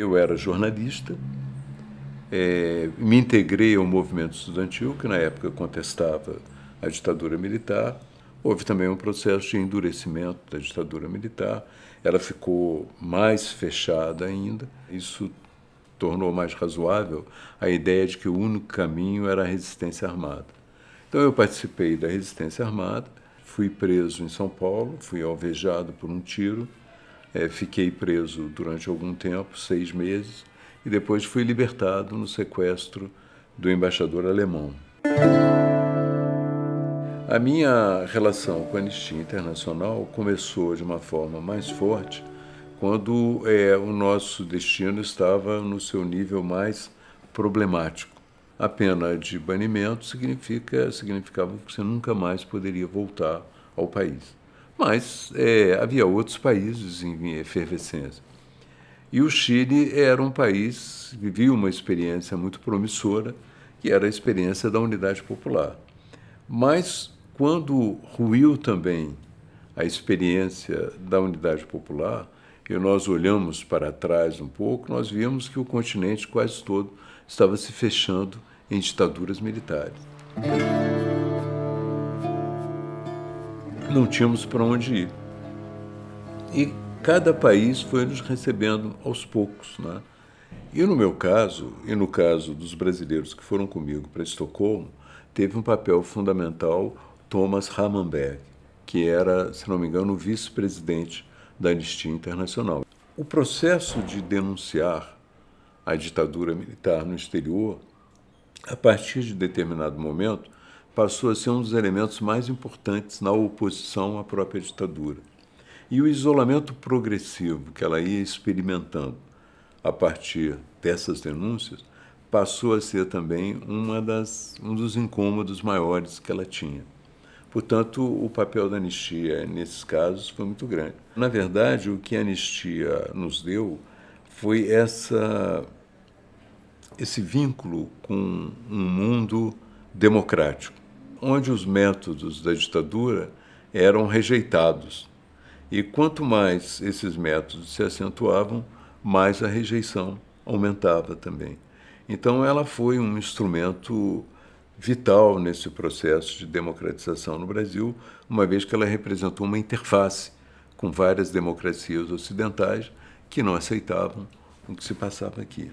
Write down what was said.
Eu era jornalista, é, me integrei ao movimento estudantil, que na época contestava a ditadura militar. Houve também um processo de endurecimento da ditadura militar, ela ficou mais fechada ainda. Isso tornou mais razoável a ideia de que o único caminho era a resistência armada. Então eu participei da resistência armada, fui preso em São Paulo, fui alvejado por um tiro é, fiquei preso durante algum tempo seis meses e depois fui libertado no sequestro do embaixador alemão. A minha relação com a Anistia Internacional começou de uma forma mais forte quando é, o nosso destino estava no seu nível mais problemático. A pena de banimento significa, significava que você nunca mais poderia voltar ao país. Mas é, havia outros países em efervescência. E o Chile era um país, vivia uma experiência muito promissora, que era a experiência da unidade popular. Mas quando ruiu também a experiência da unidade popular, e nós olhamos para trás um pouco, nós vimos que o continente quase todo estava se fechando em ditaduras militares. não tínhamos para onde ir. E cada país foi nos recebendo aos poucos. Né? E no meu caso, e no caso dos brasileiros que foram comigo para Estocolmo, teve um papel fundamental Thomas Hamanberg, que era, se não me engano, vice-presidente da Anistia Internacional. O processo de denunciar a ditadura militar no exterior, a partir de determinado momento, passou a ser um dos elementos mais importantes na oposição à própria ditadura. E o isolamento progressivo que ela ia experimentando a partir dessas denúncias passou a ser também uma das, um dos incômodos maiores que ela tinha. Portanto, o papel da anistia nesses casos foi muito grande. Na verdade, o que a anistia nos deu foi essa, esse vínculo com um mundo democrático onde os métodos da ditadura eram rejeitados. E quanto mais esses métodos se acentuavam, mais a rejeição aumentava também. Então, ela foi um instrumento vital nesse processo de democratização no Brasil, uma vez que ela representou uma interface com várias democracias ocidentais que não aceitavam o que se passava aqui.